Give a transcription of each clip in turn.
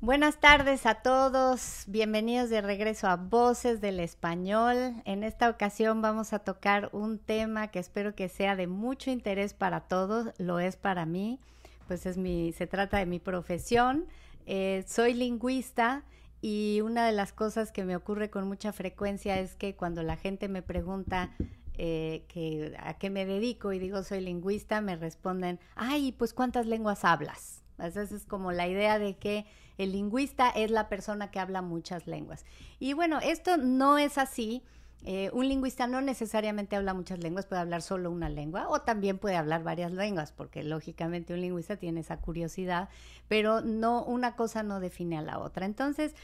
Buenas tardes a todos, bienvenidos de regreso a Voces del Español. En esta ocasión vamos a tocar un tema que espero que sea de mucho interés para todos, lo es para mí, pues es mi, se trata de mi profesión. Eh, soy lingüista y una de las cosas que me ocurre con mucha frecuencia es que cuando la gente me pregunta eh, a qué me dedico y digo soy lingüista, me responden, ay, pues cuántas lenguas hablas. veces es como la idea de que el lingüista es la persona que habla muchas lenguas. Y bueno, esto no es así. Eh, un lingüista no necesariamente habla muchas lenguas, puede hablar solo una lengua o también puede hablar varias lenguas, porque lógicamente un lingüista tiene esa curiosidad, pero no una cosa no define a la otra. Entonces,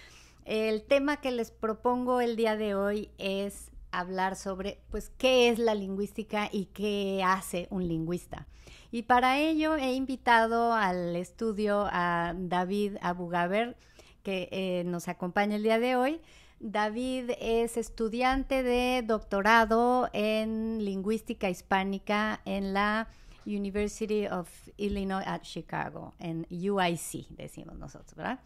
el tema que les propongo el día de hoy es hablar sobre pues qué es la lingüística y qué hace un lingüista. Y para ello he invitado al estudio a David Abugaber que eh, nos acompaña el día de hoy David es estudiante de doctorado en lingüística hispánica en la University of Illinois at Chicago, en UIC, decimos nosotros, ¿verdad?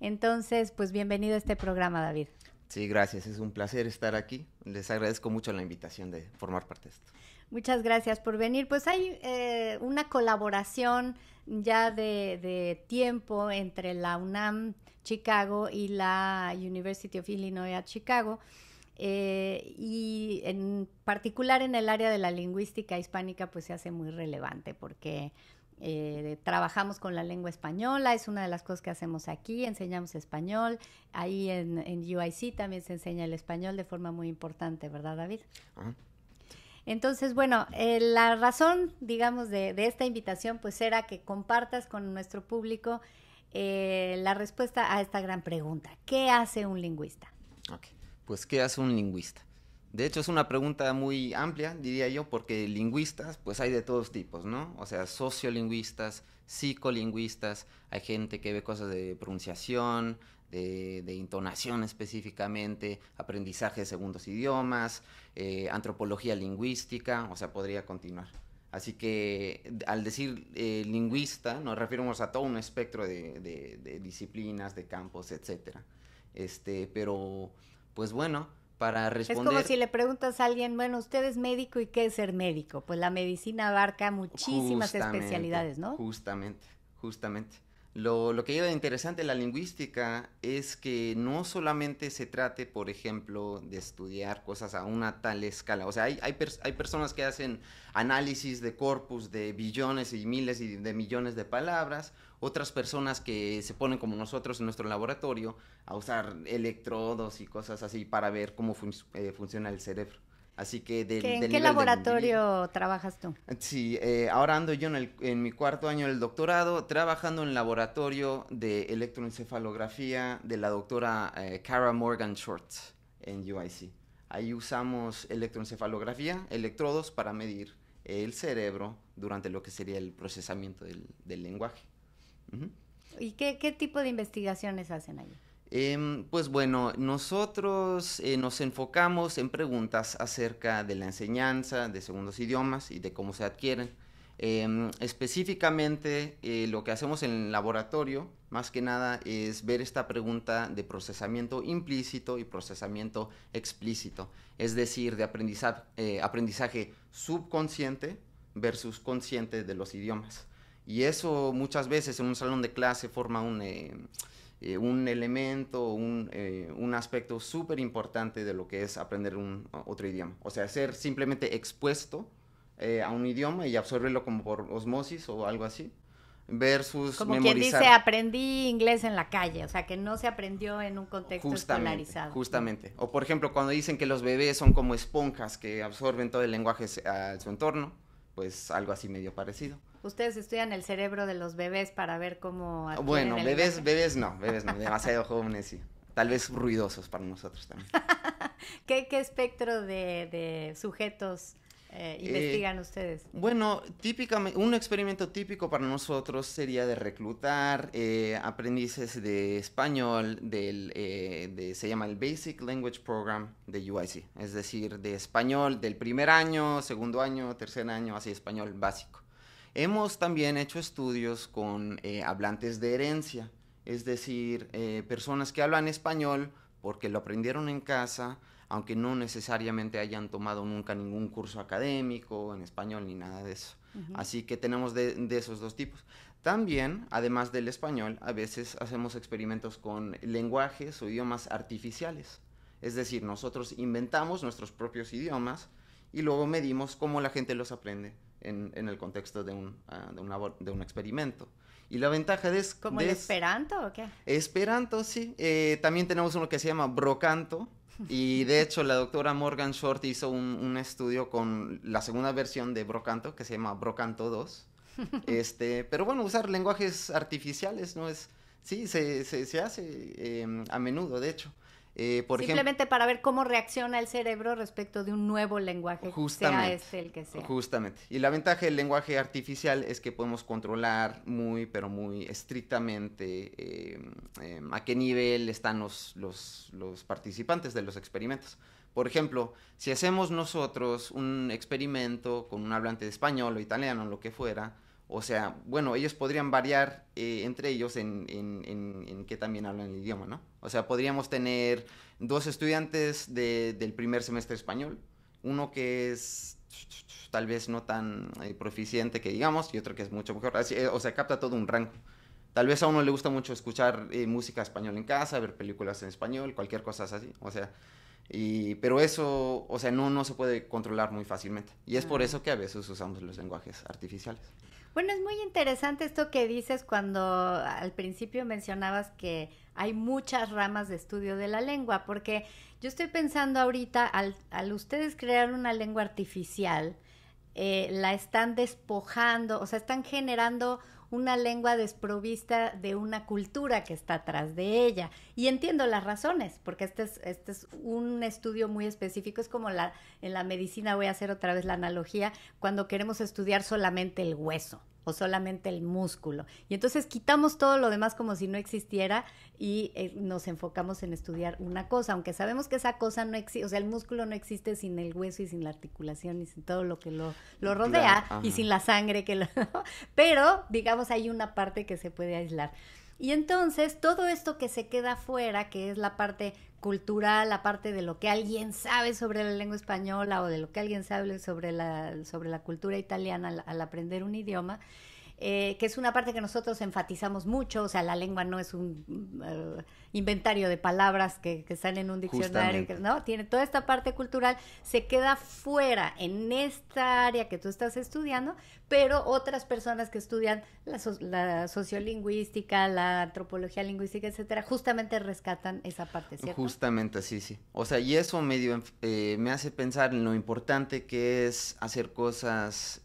Entonces, pues bienvenido a este programa, David. Sí, gracias. Es un placer estar aquí. Les agradezco mucho la invitación de formar parte de esto. Muchas gracias por venir. Pues hay eh, una colaboración ya de, tiempo entre la UNAM Chicago y la University of Illinois at Chicago. Eh, y en particular en el área de la lingüística hispánica, pues se hace muy relevante porque eh, trabajamos con la lengua española, es una de las cosas que hacemos aquí, enseñamos español, ahí en, UIC también se enseña el español de forma muy importante, ¿verdad David? Entonces, bueno, eh, la razón, digamos, de, de esta invitación, pues era que compartas con nuestro público eh, la respuesta a esta gran pregunta. ¿Qué hace un lingüista? Okay. Pues, ¿qué hace un lingüista? De hecho, es una pregunta muy amplia, diría yo, porque lingüistas, pues hay de todos tipos, ¿no? O sea, sociolingüistas, psicolingüistas, hay gente que ve cosas de pronunciación, de, intonación específicamente, aprendizaje de segundos idiomas, eh, antropología lingüística, o sea, podría continuar. Así que al decir eh, lingüista nos referimos a todo un espectro de, disciplinas, de campos, etcétera, Este, pero, pues bueno, para responder... Es como si le preguntas a alguien, bueno, usted es médico y qué es ser médico. Pues la medicina abarca muchísimas especialidades, ¿no? Justamente, justamente. Lo, lo, que lleva de interesante la lingüística es que no solamente se trate, por ejemplo, de estudiar cosas a una tal escala. O sea, hay, hay, personas que hacen análisis de corpus de billones y miles y de millones de palabras, otras personas que se ponen como nosotros en nuestro laboratorio a usar electrodos y cosas así para ver cómo eh, funciona el cerebro. Así que del, ¿Qué, ¿En qué laboratorio trabajas tú? Sí, eh, ahora ando yo en, el, en, mi cuarto año del doctorado trabajando en el laboratorio de electroencefalografía de la doctora eh, Cara Morgan Short en UIC. Ahí usamos electroencefalografía, electrodos para medir el cerebro durante lo que sería el procesamiento del, del lenguaje. ¿Y qué, qué tipo de investigaciones hacen ahí? Em, pues bueno, nosotros eh, nos enfocamos en preguntas acerca de la enseñanza de segundos idiomas y de cómo se adquieren. Em, específicamente, eh, lo que hacemos en el laboratorio, más que nada, es ver esta pregunta de procesamiento implícito y procesamiento explícito, es decir, de eh, aprendizaje subconsciente versus consciente de los idiomas. Y eso muchas veces en un salón de clase forma un em, eh, un elemento, eh, un, aspecto súper importante de lo que es aprender un, otro idioma. O sea, ser simplemente expuesto eh, a un idioma y absorberlo como por osmosis o algo así, versus como quien dice, aprendí inglés en la calle, o sea, que no se aprendió en un contexto justamente, Justamente. O, por ejemplo, cuando dicen que los bebés son como esponjas que absorben todo el lenguaje a su entorno, pues algo así medio parecido. Ustedes estudian el cerebro de los bebés para ver cómo... Bueno, bebés, bebés no, bebés no, demasiado jóvenes sí. Tal vez ruidosos para nosotros también. ¿Qué, ¿Qué, espectro de, de sujetos eh, eh, investigan ustedes? Bueno, típicamente, un experimento típico para nosotros sería de reclutar eh, aprendices de español, del, se llama el Basic Language Program de UIC, es decir, de español del primer año, segundo año, tercer año, así español básico. Hemos también hecho estudios con hablantes de herencia, es decir, personas que hablan español porque lo aprendieron en casa, aunque no necesariamente hayan tomado nunca ningún curso académico en español ni nada de eso. Así que tenemos de, esos dos tipos. También, además del español, a veces hacemos experimentos con lenguajes o idiomas artificiales. Es decir, nosotros inventamos nuestros propios idiomas y luego medimos cómo la gente los aprende en, el contexto de un, ah, de, un experimento. Y la ventaja de... ¿Como el Esperanto o qué? Esperanto, sí. Eh, también tenemos uno que se llama Brocanto, y de hecho, la doctora Morgan Short hizo un, estudio con la segunda versión de Brocanto, que se llama Brocanto 2. Este, pero bueno, usar lenguajes artificiales no es... Sí, se, hace em, a menudo, de hecho. Eh, Simplemente para ver cómo reacciona el cerebro respecto de un nuevo lenguaje, justamente, sea este el que sea. Justamente. Y la ventaja del lenguaje artificial es que podemos controlar muy, pero muy estrictamente em, em, a qué nivel están los, los participantes de los experimentos. Por ejemplo, si hacemos nosotros un experimento con un hablante de español o italiano, lo que fuera, o sea, bueno, ellos podrían variar eh, entre ellos en, en, en, qué también hablan el idioma, ¿no? O sea, podríamos tener dos estudiantes del primer semestre español, uno que es tal vez no tan eh, proficiente que digamos y otro que es mucho mejor. Así, eh, o sea, capta todo un rango. Tal vez a uno le gusta mucho escuchar música española en casa, ver películas en español, cualquier cosa así. O sea, pero eso, o sea, no, no se puede controlar muy fácilmente. Y es por eso que a veces usamos los lenguajes artificiales. Bueno, es muy interesante esto que dices cuando al principio mencionabas que hay muchas ramas de estudio de la lengua, porque yo estoy pensando ahorita, al, ustedes crear una lengua artificial, eh, la están despojando, o sea, están generando una lengua desprovista de una cultura que está atrás de ella. Y entiendo las razones, porque este es, este es un estudio muy específico, es como la, en la medicina, voy a hacer otra vez la analogía, cuando queremos estudiar solamente el hueso o solamente el músculo. Y entonces quitamos todo lo demás como si no existiera y eh, nos enfocamos en estudiar una cosa, aunque sabemos que esa cosa no existe, o sea, el músculo no existe sin el hueso y sin la articulación y sin todo lo que lo, lo rodea y sin la sangre que lo... Pero, digamos, hay una parte que se puede aislar. Y entonces todo esto que se queda fuera, que es la parte cultural, la parte de lo que alguien sabe sobre la lengua española o de lo que alguien sabe sobre la, sobre la cultura italiana al, al aprender un idioma, eh, que es una parte que nosotros enfatizamos mucho, o sea, la lengua no es un mm, eh, inventario de palabras que, están en un diccionario, ¿no? Tiene toda esta parte cultural, se queda fuera en esta área que tú estás estudiando, pero otras personas que estudian la, sociolingüística, la antropología lingüística, etcétera, justamente rescatan esa parte, ¿cierto? Justamente, sí, sí. O sea, y eso medio eh, me hace pensar en lo importante que es hacer cosas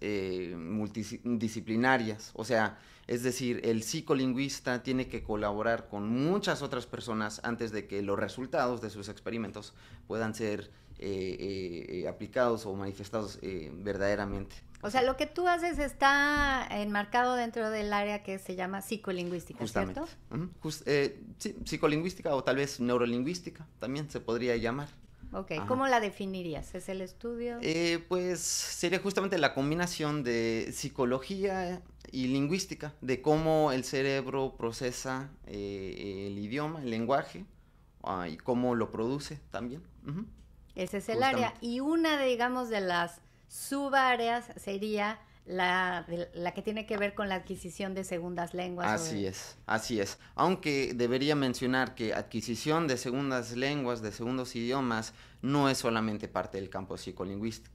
multidisciplinarias o sea, es decir, el psicolingüista tiene que colaborar con muchas otras personas antes de que los resultados de sus experimentos puedan ser eh, eh, eh, aplicados o manifestados verdaderamente. O sea, lo que tú haces está enmarcado dentro del área que se llama psicolingüística, ¿cierto? psicolingüística o tal vez neurolingüística también se podría llamar ok. ¿Cómo la definirías? ¿Es el estudio? Eh, pues sería justamente la combinación de psicología y lingüística, de cómo el cerebro procesa eh, el idioma, el lenguaje, ah, y cómo lo produce también. Ese es el área. Y una, digamos, de las subáreas sería la, la que tiene que ver con la adquisición de segundas lenguas. Así es, así es. Aunque debería mencionar que adquisición de segundas lenguas, de segundos idiomas, no es solamente parte del campo psicolingüístico.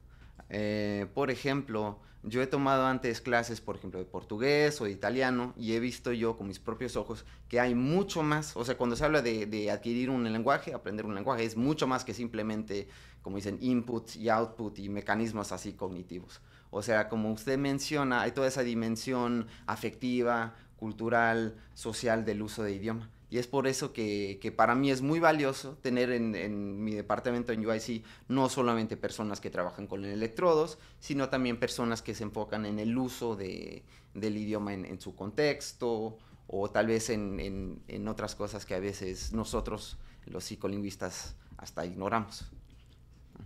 Eh, por ejemplo, yo he tomado antes clases, por ejemplo, de portugués o de italiano y he visto yo con mis propios ojos que hay mucho más, o sea, cuando se habla de, adquirir un lenguaje, aprender un lenguaje, es mucho más que simplemente, como dicen, inputs y output y mecanismos así cognitivos. O sea, como usted menciona, hay toda esa dimensión afectiva, cultural, social del uso de idioma. Y es por eso que, para mí es muy valioso tener en, mi departamento en UIC no solamente personas que trabajan con electrodos, sino también personas que se enfocan en el uso del idioma en, su contexto o tal vez en, en, otras cosas que a veces nosotros, los psicolingüistas, hasta ignoramos.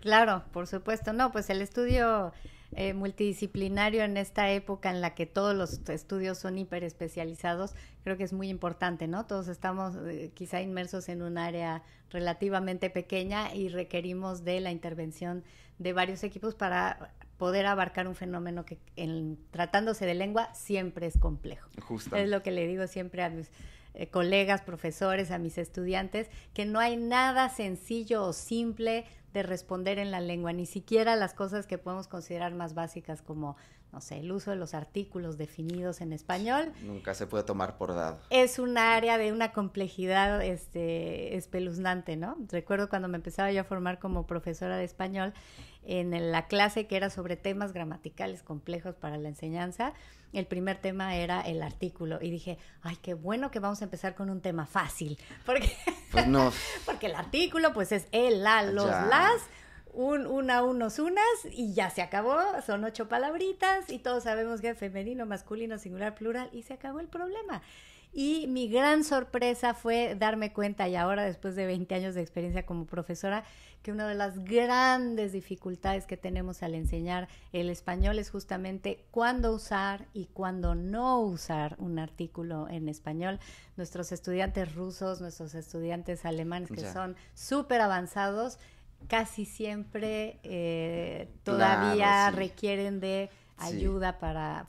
Claro, por supuesto. No, pues el estudio eh, multidisciplinario en esta época en la que todos los estudios son hiperespecializados, creo que es muy importante, ¿no? Todos estamos eh, quizá inmersos en un área relativamente pequeña y requerimos de la intervención de varios equipos para poder abarcar un fenómeno que en, tratándose de lengua siempre es complejo. Justo. Es lo que le digo siempre a mis eh, colegas, profesores, a mis estudiantes, que no hay nada sencillo o simple de responder en la lengua, ni siquiera las cosas que podemos considerar más básicas como, no sé, el uso de los artículos definidos en español. Nunca se puede tomar por dado. Es un área de una complejidad este, espeluznante, ¿no? Recuerdo cuando me empezaba yo a formar como profesora de español, en la clase que era sobre temas gramaticales complejos para la enseñanza, el primer tema era el artículo y dije, ay, qué bueno que vamos a empezar con un tema fácil, porque pues no. Porque el artículo, pues es el, la, los, las, un, una, unos, unas, y ya se acabó. Son ocho palabritas y todos sabemos que es femenino, masculino, singular, plural, y se acabó el problema. Y mi gran sorpresa fue darme cuenta, y ahora después de 20 años de experiencia como profesora, que una de las grandes dificultades que tenemos al enseñar el español es justamente cuándo usar y cuándo no usar un artículo en español. Nuestros estudiantes rusos, nuestros estudiantes alemanes, que son súper avanzados, casi siempre eh, todavía requieren de ayuda para,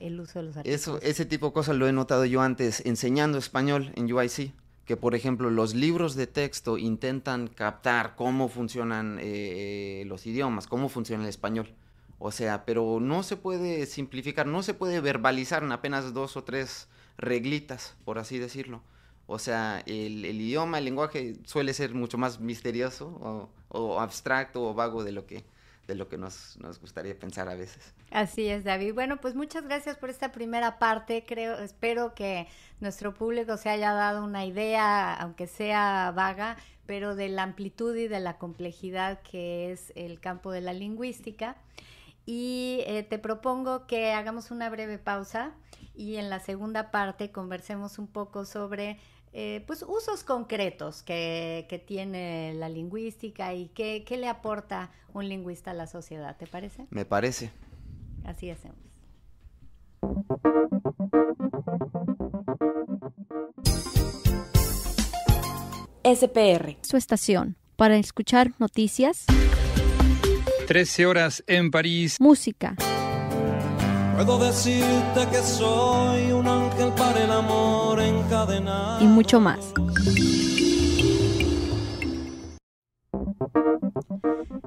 el uso de los archivos. Eso, ese tipo de cosas lo he notado yo antes enseñando español en UIC, que por ejemplo los libros de texto intentan captar cómo funcionan eh, eh, los idiomas, cómo funciona el español. O sea, pero no se puede simplificar, no se puede verbalizar en apenas dos o tres reglitas, por así decirlo. O sea, el, idioma, el lenguaje suele ser mucho más misterioso o abstracto o vago de lo que de lo que nos, gustaría pensar a veces. Así es, David. Bueno, pues muchas gracias por esta primera parte. Creo, espero que nuestro público se haya dado una idea, aunque sea vaga, pero de la amplitud y de la complejidad que es el campo de la lingüística. Y eh, te propongo que hagamos una breve pausa y en la segunda parte conversemos un poco sobre eh, pues usos concretos que, tiene la lingüística y qué, qué le aporta un lingüista a la sociedad, ¿te parece? Me parece. Así hacemos. SPR. Su estación para escuchar noticias. 13 horas en París. Música. Puedo decirte que soy un ángel para el amor y mucho más.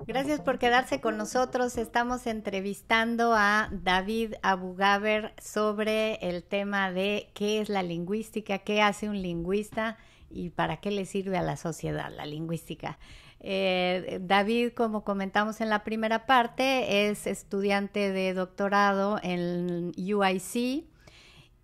Gracias por quedarse con nosotros. Estamos entrevistando a David Abugaber sobre el tema de qué es la lingüística, qué hace un lingüista y para qué le sirve a la sociedad la lingüística. Eh, David, como comentamos en la primera parte, es estudiante de doctorado en UIC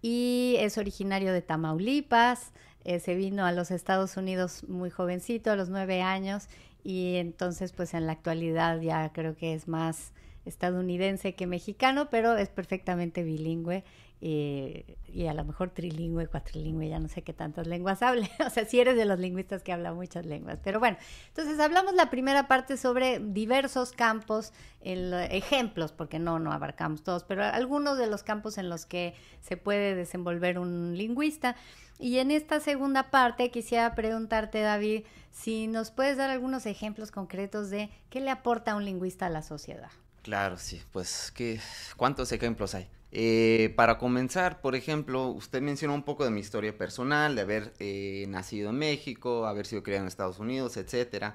y es originario de Tamaulipas. Eh, se vino a los Estados Unidos muy jovencito, a los nueve años, y entonces pues en la actualidad ya creo que es más estadounidense que mexicano, pero es perfectamente bilingüe. Eh, y a lo mejor trilingüe, cuatrilingüe, ya no sé qué tantas lenguas hable, o sea, si eres de los lingüistas que habla muchas lenguas, pero bueno, entonces hablamos la primera parte sobre diversos campos, ejemplos, porque no, no abarcamos todos, pero algunos de los campos en los que se puede desenvolver un lingüista. Y en esta segunda parte quisiera preguntarte, David, si nos puedes dar algunos ejemplos concretos de qué le aporta un lingüista a la sociedad. Claro, sí, pues ¿qué? ¿cuántos ejemplos hay? Eh, para comenzar, por ejemplo, usted mencionó un poco de mi historia personal, de haber eh, nacido en México, haber sido criado en Estados Unidos, etc.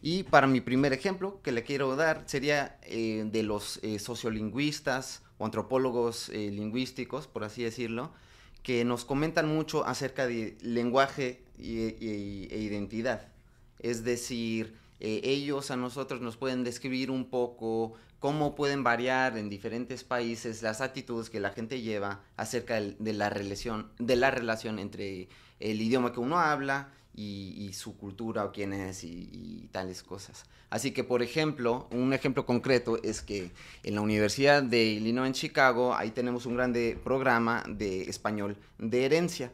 Y para mi primer ejemplo que le quiero dar sería eh, de los sociolingüistas o antropólogos lingüísticos, por así decirlo, que nos comentan mucho acerca de lenguaje e identidad. Es decir, ellos a nosotros nos pueden describir un poco cómo pueden variar en diferentes países las actitudes que la gente lleva acerca de la relación, de la relación entre el idioma que uno habla y, su cultura o quién es y, y, tales cosas. Así que, por ejemplo, un ejemplo concreto es que en la Universidad de Illinois en Chicago, ahí tenemos un grande programa de español de herencia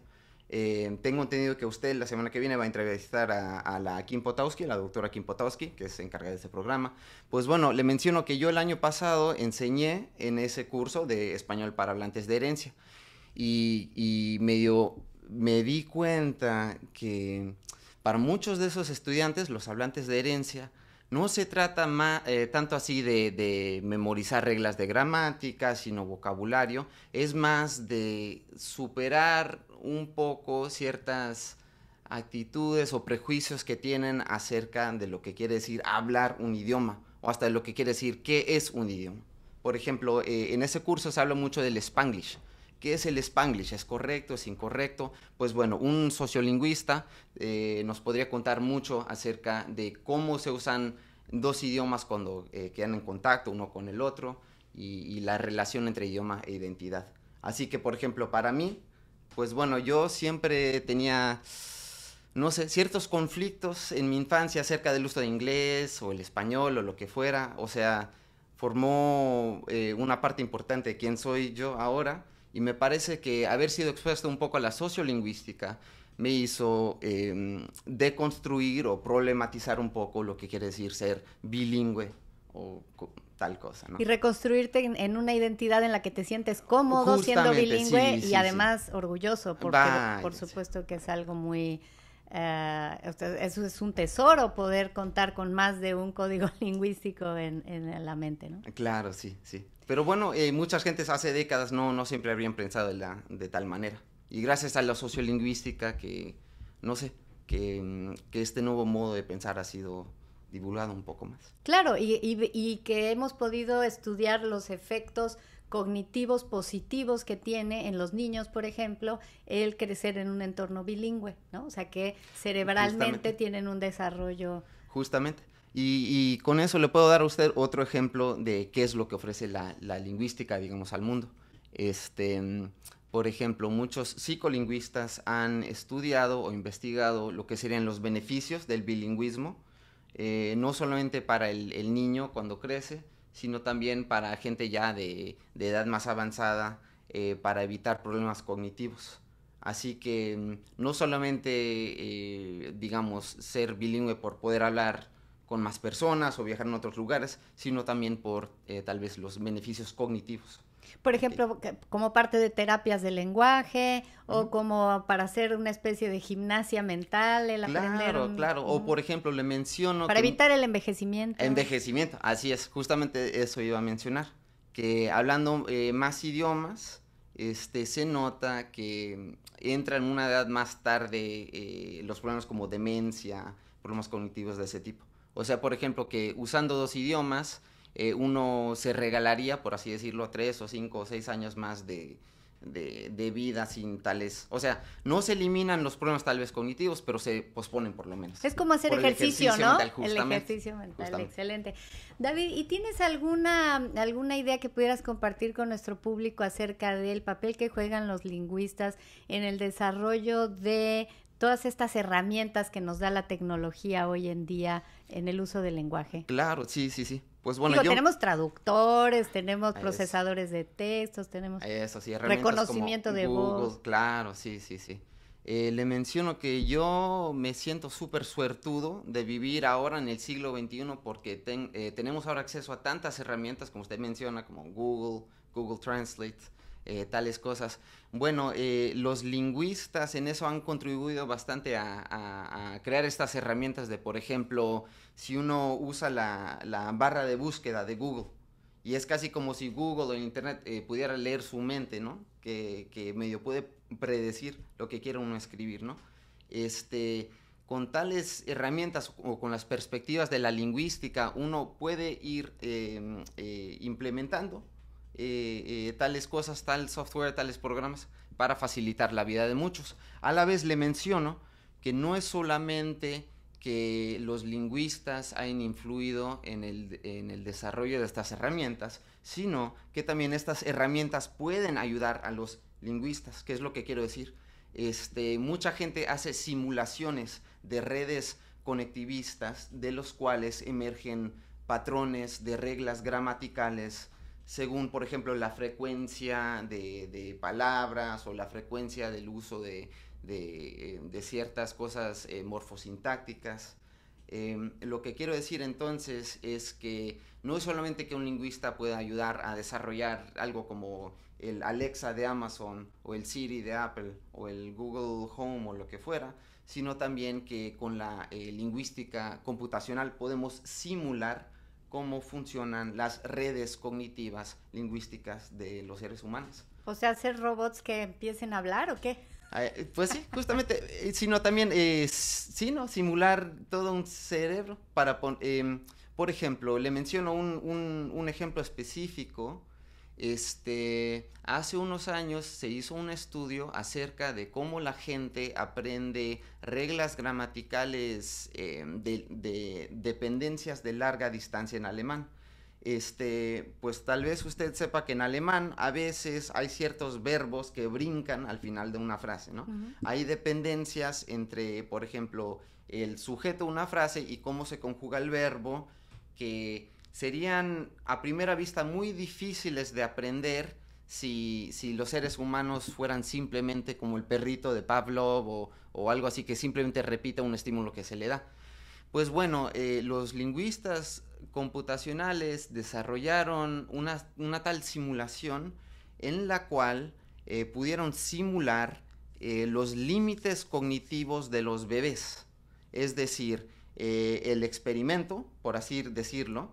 eh, tengo entendido que usted la semana que viene va a entrevistar a, la Kim Potowski, la doctora Kim Potowski, que es encargada de este programa. Pues bueno, le menciono que yo el año pasado enseñé en ese curso de español para hablantes de herencia y, y dio, me di cuenta que para muchos de esos estudiantes, los hablantes de herencia, no se trata eh, tanto así de, memorizar reglas de gramática, sino vocabulario, es más de superar un poco ciertas actitudes o prejuicios que tienen acerca de lo que quiere decir hablar un idioma o hasta de lo que quiere decir qué es un idioma. Por ejemplo, eh, en ese curso se habla mucho del spanglish. ¿Qué es el spanglish? ¿Es correcto? ¿Es incorrecto? Pues bueno, un sociolingüista eh, nos podría contar mucho acerca de cómo se usan dos idiomas cuando eh, quedan en contacto uno con el otro y, la relación entre idioma e identidad. Así que, por ejemplo, para mí, pues bueno, yo siempre tenía no sé, ciertos conflictos en mi infancia acerca del uso de inglés o el español o lo que fuera. O sea, formó eh, una parte importante de quién soy yo ahora y me parece que haber sido expuesto un poco a la sociolingüística me hizo em, deconstruir o problematizar un poco lo que quiere decir ser bilingüe o tal cosa. Y reconstruirte en, una identidad en la que te sientes cómodo siendo bilingüe y además orgulloso, porque por supuesto que es algo muy... Eh, eso es un tesoro poder contar con más de un código lingüístico en, en la mente, ¿no? Claro, sí, sí. Pero bueno, eh, muchas gentes hace décadas no, siempre habrían pensado de, tal manera. Y gracias a la sociolingüística que, no sé, mm, que, este nuevo modo de pensar ha sido divulgado un poco más. Claro, y, que hemos podido estudiar los efectos cognitivos positivos que tiene en los niños, por ejemplo, el crecer en un entorno bilingüe, ¿no? O sea que cerebralmente tienen un desarrollo. Justamente. Y, con eso le puedo dar a usted otro ejemplo de qué es lo que ofrece la, lingüística, digamos, al mundo. Este, mm, por ejemplo, muchos psicolingüistas han estudiado o investigado lo que serían los beneficios del bilingüismo, eh, no solamente para el, niño cuando crece, sino también para gente ya de, edad más avanzada, eh, para evitar problemas cognitivos. Así que mm, no solamente, eh, digamos, ser bilingüe por poder hablar con más personas o viajar en otros lugares, sino también por eh, tal vez los beneficios cognitivos. Por ejemplo, como parte de terapias de lenguaje o como para hacer una especie de gimnasia mental, el claro, aprender. Claro, claro. O por ejemplo, le menciono. Para evitar el envejecimiento. Envejecimiento, así es. Justamente eso iba a mencionar. Que hablando eh, más idiomas, este, se nota que entran en una edad más tarde eh, los problemas como demencia, problemas cognitivos de ese tipo. O sea, por ejemplo, que usando dos idiomas, eh, uno se regalaría, por así decirlo, tres o cinco o seis años más de, vida sin tales. O sea, no se eliminan los problemas tal vez cognitivos, pero se posponen por lo menos. Es como hacer ejercicio, ¿no? el ejercicio mental, excelente. David, ¿y tienes alguna, alguna idea que pudieras compartir con nuestro público acerca del papel que juegan los lingüistas en el desarrollo de todas estas herramientas que nos da la tecnología hoy en día en el uso del lenguaje. Claro, sí, sí, sí. Pues bueno, tenemos traductores, tenemos procesadores de textos, tenemos reconocimiento de voz. Claro, sí, sí, sí. Eh, le menciono que yo me siento súper suertudo de vivir ahora en el siglo XXI porque eh, tenemos ahora acceso a tantas herramientas, como usted menciona, como Google, Google Translate, eh, tales cosas. Bueno, eh, los lingüistas en eso han contribuido bastante a, crear estas herramientas de, por ejemplo, si uno usa la, barra de búsqueda de Google, y es casi como si Google o Internet eh, pudiera leer su mente, ¿no? Que, que, medio puede predecir lo que quiere uno escribir, ¿no? Este, con tales herramientas o con las perspectivas de la lingüística, uno puede ir em, implementando eh, eh, tales cosas, tal software, tales programas, para facilitar la vida de muchos. A la vez le menciono que no es solamente que los lingüistas hayan influido en el, desarrollo de estas herramientas, sino que también estas herramientas pueden ayudar a los lingüistas. que es lo que quiero decir? Este, mucha gente hace simulaciones de redes conectivistas de los cuales emergen patrones de reglas gramaticales, según, por ejemplo, la frecuencia de, palabras o la frecuencia del uso de, eh, ciertas cosas eh, morfosintácticas. Em, lo que quiero decir entonces es que no es solamente que un lingüista pueda ayudar a desarrollar algo como el Alexa de Amazon o el Siri de Apple o el Google Home o lo que fuera, sino también que con la eh, lingüística computacional podemos simular cómo funcionan las redes cognitivas lingüísticas de los seres humanos. O sea, hacer robots que empiecen a hablar o qué? Ah, eh, pues sí, justamente, eh, sino también, eh, sino simular todo un cerebro para em, por ejemplo, le menciono un, un, un ejemplo específico este, hace unos años se hizo un estudio acerca de cómo la gente aprende reglas gramaticales em, de, dependencias de larga distancia en alemán. Este, pues tal vez usted sepa que en alemán a veces hay ciertos verbos que brincan al final de una frase, ¿no? Hay dependencias entre, por ejemplo, el sujeto de una frase y cómo se conjuga el verbo que serían a primera vista muy difíciles de aprender si, los seres humanos fueran simplemente como el perrito de Pavlov o, algo así que simplemente repita un estímulo que se le da. Pues bueno, eh, los lingüistas computacionales desarrollaron una, tal simulación en la cual eh, pudieron simular eh, los límites cognitivos de los bebés. Es decir, el experimento, por así decirlo,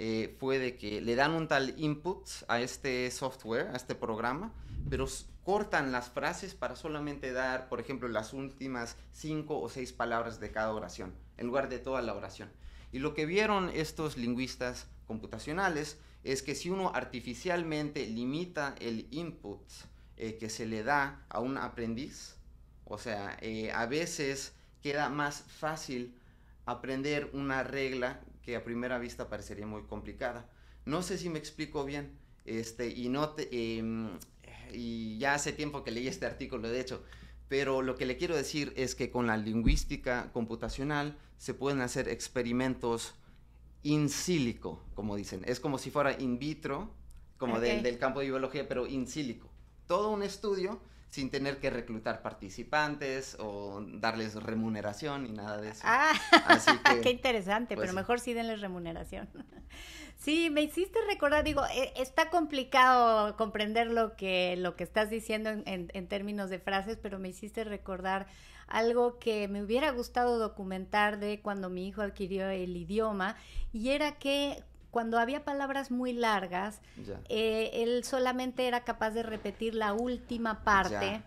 eh, fue de que le dan un tal input a este software, a este programa, pero cortan las frases para solamente dar, por ejemplo, las últimas cinco o seis palabras de cada oración, en lugar de toda la oración. Y lo que vieron estos lingüistas computacionales es que si uno artificialmente limita el input eh, que se le da a un aprendiz, o sea, eh, a veces queda más fácil aprender una regla que a primera vista parecería muy complicada. No sé si me explico bien, este, y, no em, y ya hace tiempo que leí este artículo, de hecho, pero lo que le quiero decir es que con la lingüística computacional se pueden hacer experimentos in silico, como dicen. Es como si fuera in vitro, como del, del campo de biología, pero in silico. Todo un estudio sin tener que reclutar participantes o darles remuneración y nada de eso. Ah, qué interesante, pues pero mejor sí denles remuneración. Sí, me hiciste recordar, digo, e, está complicado comprender lo que, lo que estás diciendo en términos de frases, pero me hiciste recordar algo que me hubiera gustado documentar de cuando mi hijo adquirió el idioma y era que cuando había palabras muy largas, eh, él solamente era capaz de repetir la última parte.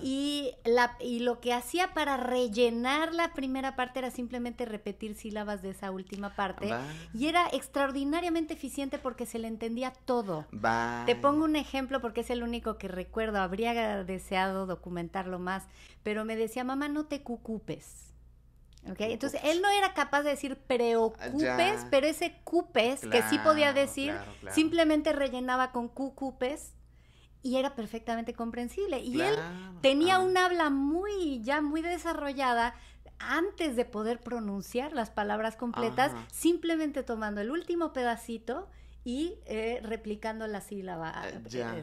Y, y lo que hacía para rellenar la primera parte era simplemente repetir sílabas de esa última parte. Y era extraordinariamente eficiente porque se le entendía todo. Te pongo un ejemplo porque es el único que recuerdo. Habría deseado documentarlo más. Pero me decía, mamá, no te cucupes entonces él no era capaz de decir preocupes, pero ese cupes que sí podía decir, simplemente rellenaba con cucupes y era perfectamente comprensible. Y él tenía ah. un habla muy, ya muy desarrollada antes de poder pronunciar las palabras completas, simplemente tomando el último pedacito y eh, replicando la sílaba, eh, eh,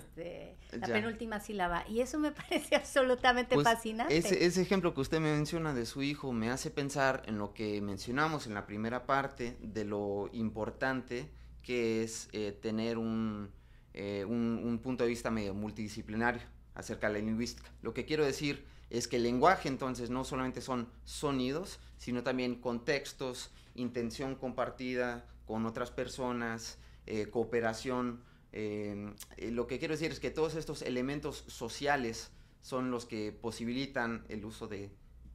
este, la penúltima sílaba. Y eso me parece absolutamente pues, fascinante. Ese, ejemplo que usted me menciona de su hijo me hace pensar en lo que mencionamos en la primera parte de lo importante que es tener un, un, un punto de vista medio multidisciplinario acerca de la lingüística. Lo que quiero decir es que el lenguaje entonces no solamente son sonidos, sino también contextos, intención compartida con otras personas, eh, cooperación. Em, eh, lo que quiero decir es que todos estos elementos sociales son los que posibilitan el uso de,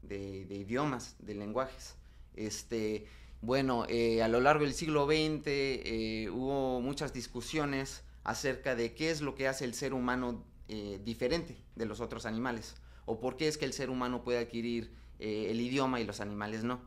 idiomas, de lenguajes. Este, bueno, eh, a lo largo del siglo XX hubo muchas discusiones acerca de qué es lo que hace el ser humano diferente de los otros animales o por qué es que el ser humano puede adquirir el idioma y los animales no.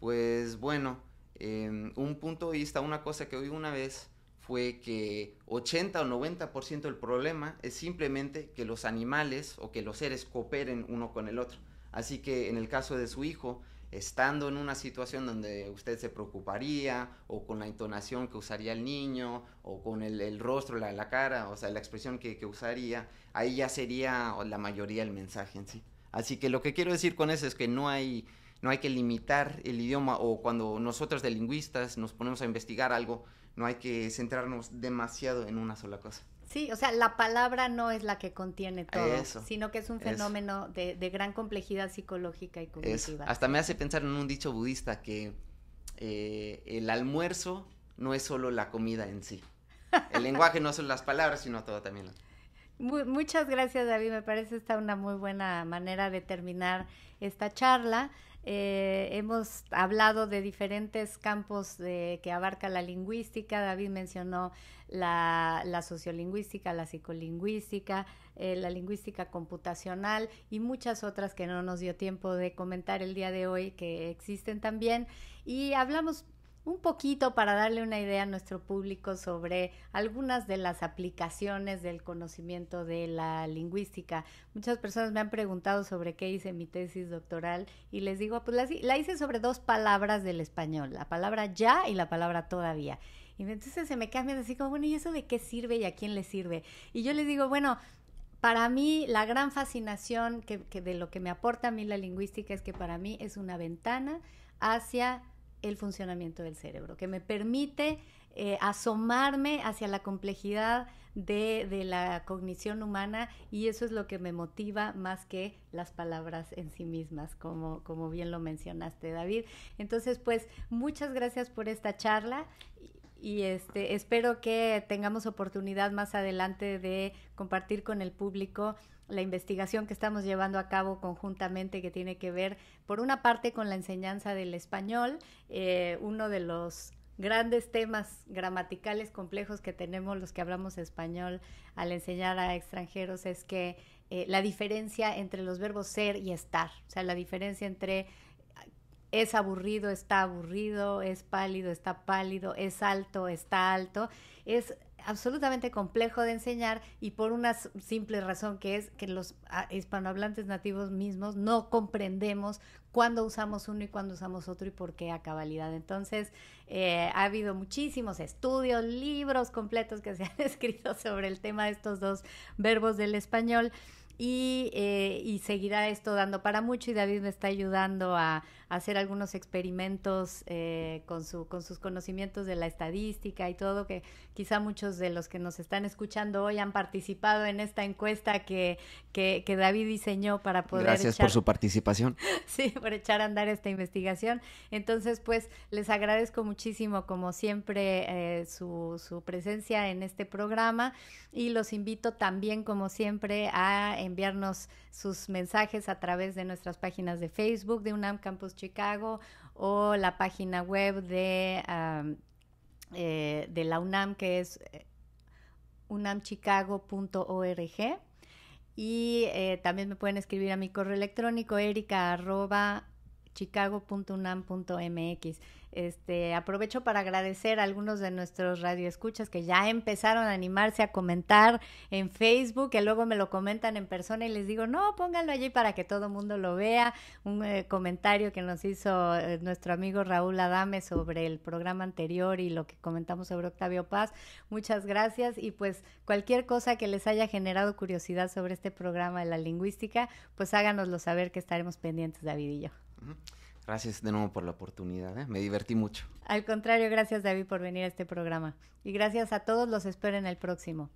pues bueno, Em, un punto de vista, una cosa que oí una vez fue que 80 o 90% del problema es simplemente que los animales o que los seres cooperen uno con el otro. Así que en el caso de su hijo, estando en una situación donde usted se preocuparía o con la entonación que usaría el niño o con el, rostro, la, cara, o sea, la expresión que, usaría, ahí ya sería la mayoría del mensaje en sí. Así que lo que quiero decir con eso es que no hay no hay que limitar el idioma o cuando nosotros de lingüistas nos ponemos a investigar algo, no hay que centrarnos demasiado en una sola cosa. Sí, o sea, la palabra no es la que contiene todo, eso, sino que es un fenómeno de, gran complejidad psicológica y cognitiva. Hasta me hace pensar en un dicho budista que eh, el almuerzo no es solo la comida en sí. El lenguaje no son las palabras, sino todo también. muchas gracias, David. Me parece esta una muy buena manera de terminar esta charla. Eh, hemos hablado de diferentes campos de, que abarca la lingüística. David mencionó la, sociolingüística, la psicolingüística, eh, la lingüística computacional y muchas otras que no nos dio tiempo de comentar el día de hoy que existen también. Y hablamos un poquito para darle una idea a nuestro público sobre algunas de las aplicaciones del conocimiento de la lingüística. Muchas personas me han preguntado sobre qué hice mi tesis doctoral y les digo, pues la, hice sobre dos palabras del español, la palabra ya y la palabra todavía. Y entonces se me cambia así como, bueno, ¿y eso de qué sirve y a quién le sirve? Y yo les digo, bueno, para mí la gran fascinación de lo que me aporta a mí la lingüística es que para mí es una ventana hacia el funcionamiento del cerebro, que me permite eh, asomarme hacia la complejidad de, la cognición humana y eso es lo que me motiva más que las palabras en sí mismas, como, como bien lo mencionaste, David. Entonces, pues muchas gracias por esta charla y este, espero que tengamos oportunidad más adelante de compartir con el público la investigación que estamos llevando a cabo conjuntamente que tiene que ver, por una parte, con la enseñanza del español, eh, uno de los grandes temas gramaticales complejos que tenemos los que hablamos español al enseñar a extranjeros es que eh, la diferencia entre los verbos ser y estar, o sea, la diferencia entre es aburrido, está aburrido, es pálido, está pálido, es alto, está alto. Es absolutamente complejo de enseñar y por una simple razón que es que los ah, hispanohablantes nativos mismos no comprendemos cuándo usamos uno y cuándo usamos otro y por qué a cabalidad. Entonces, eh, ha habido muchísimos estudios, libros completos que se han escrito sobre el tema de estos dos verbos del español. Y, eh, y, seguirá esto dando para mucho y David me está ayudando a, hacer algunos experimentos eh, con, su, con sus conocimientos de la estadística y todo, que quizá muchos de los que nos están escuchando hoy han participado en esta encuesta que, David diseñó para poder... Gracias por su participación. sí, por echar a andar esta investigación. Entonces, pues les agradezco muchísimo, como siempre, eh, su, su presencia en este programa y los invito también, como siempre, a enviarnos sus mensajes a través de nuestras páginas de Facebook de UNAM Campus Chicago o la página web de, eh, de la UNAM que es eh, unamchicago.org. Y eh, también me pueden escribir a mi correo electrónico erica chicago.unam.mx. Este, aprovecho para agradecer a algunos de nuestros radioescuchas que ya empezaron a animarse a comentar en Facebook, que luego me lo comentan en persona y les digo, no, pónganlo allí para que todo el mundo lo vea. Un eh, comentario que nos hizo eh, nuestro amigo Raúl Adame sobre el programa anterior y lo que comentamos sobre Octavio Paz. Muchas gracias y pues cualquier cosa que les haya generado curiosidad sobre este programa de la lingüística, pues háganoslo saber que estaremos pendientes, David y yo. Gracias de nuevo por la oportunidad, ¿eh? me divertí mucho. Al contrario, gracias David por venir a este programa y gracias a todos, los espero en el próximo.